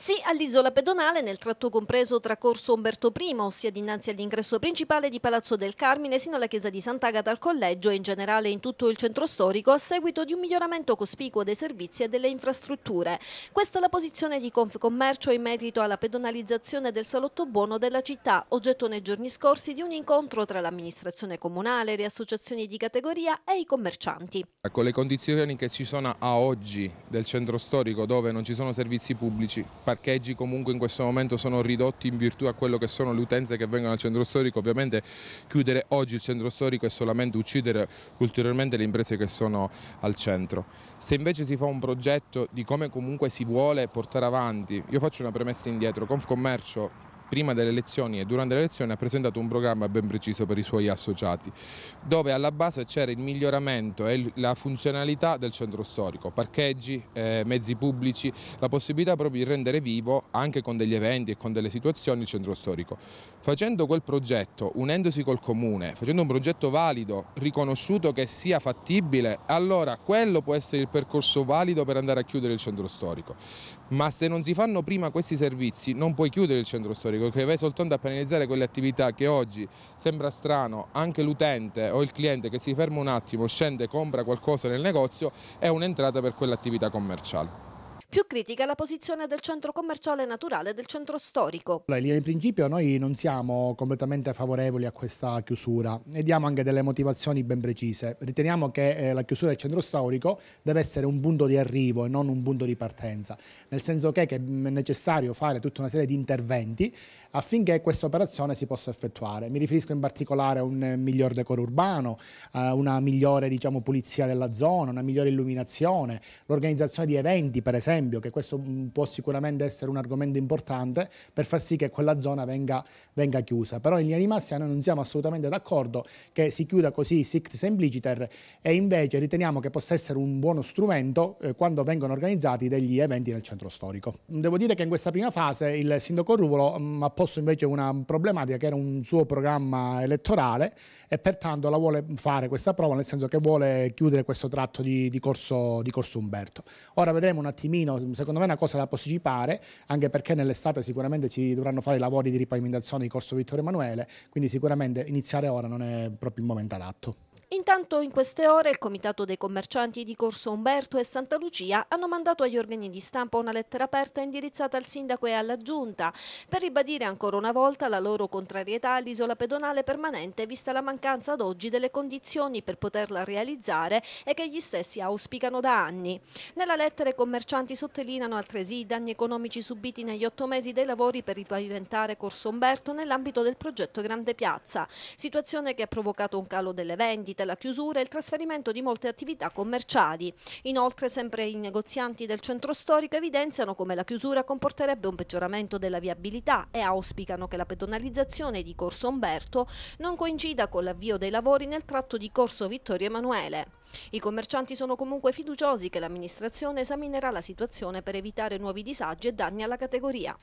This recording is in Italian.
Sì all'isola pedonale nel tratto compreso tra Corso Umberto I, ossia dinanzi all'ingresso principale di Palazzo del Carmine, sino alla chiesa di Sant'Agata al collegio e in generale in tutto il centro storico, a seguito di un miglioramento cospicuo dei servizi e delle infrastrutture. Questa è la posizione di Confcommercio in merito alla pedonalizzazione del salotto buono della città, oggetto nei giorni scorsi di un incontro tra l'amministrazione comunale, le associazioni di categoria e i commercianti. Con ecco, le condizioni che ci sono a oggi del centro storico dove non ci sono servizi pubblici, parcheggi comunque in questo momento sono ridotti in virtù a quello che sono le utenze che vengono al centro storico, ovviamente chiudere oggi il centro storico è solamente uccidere ulteriormente le imprese che sono al centro. Se invece si fa un progetto di come comunque si vuole portare avanti, io faccio una premessa indietro, Confcommercio prima delle elezioni e durante le elezioni ha presentato un programma ben preciso per i suoi associati, dove alla base c'era il miglioramento e la funzionalità del centro storico, parcheggi, eh, mezzi pubblici, la possibilità proprio di rendere vivo anche con degli eventi e con delle situazioni il centro storico. Facendo quel progetto, unendosi col comune, facendo un progetto valido, riconosciuto che sia fattibile, allora quello può essere il percorso valido per andare a chiudere il centro storico. Ma se non si fanno prima questi servizi non puoi chiudere il centro storico pubblico che va soltanto a penalizzare quelle attività che oggi sembra strano anche l'utente o il cliente che si ferma un attimo, scende, compra qualcosa nel negozio è un'entrata per quell'attività commerciale. Più critica la posizione del centro commerciale naturale del centro storico. In linea di principio noi non siamo completamente favorevoli a questa chiusura e diamo anche delle motivazioni ben precise. Riteniamo che eh, la chiusura del centro storico deve essere un punto di arrivo e non un punto di partenza, nel senso che, è necessario fare tutta una serie di interventi affinché questa operazione si possa effettuare. Mi riferisco in particolare a un miglior decoro urbano, a una migliore diciamo, pulizia della zona, una migliore illuminazione, l'organizzazione di eventi per esempio, esempio, che questo mm, può sicuramente essere un argomento importante per far sì che quella zona venga, venga chiusa. Però in linea di massima noi non siamo assolutamente d'accordo che si chiuda così Sict Sempliciter e invece riteniamo che possa essere un buono strumento eh, quando vengono organizzati degli eventi nel centro storico. Devo dire che in questa prima fase il sindaco Ruvolo mm, ha posto invece una problematica che era un suo programma elettorale e pertanto la vuole fare questa prova nel senso che vuole chiudere questo tratto di, di, corso, di corso Umberto. Ora vedremo un attimino pochino, secondo me è una cosa da posticipare, anche perché nell'estate sicuramente ci dovranno fare i lavori di ripavimentazione di Corso Vittorio Emanuele, quindi sicuramente iniziare ora non è proprio il momento adatto. Intanto in queste ore il Comitato dei Commercianti di Corso Umberto e Santa Lucia hanno mandato agli organi di stampa una lettera aperta indirizzata al sindaco e alla giunta per ribadire ancora una volta la loro contrarietà all'isola pedonale permanente vista la mancanza ad oggi delle condizioni per poterla realizzare e che gli stessi auspicano da anni. Nella lettera i commercianti sottolineano altresì i danni economici subiti negli otto mesi dei lavori per ripavimentare Corso Umberto nell'ambito del progetto Grande Piazza, situazione che ha provocato un calo delle vendite seguite la chiusura e il trasferimento di molte attività commerciali. Inoltre, sempre i negozianti del centro storico evidenziano come la chiusura comporterebbe un peggioramento della viabilità e auspicano che la pedonalizzazione di Corso Umberto non coincida con l'avvio dei lavori nel tratto di Corso Vittorio Emanuele. I commercianti sono comunque fiduciosi che l'amministrazione esaminerà la situazione per evitare nuovi disagi e danni alla categoria.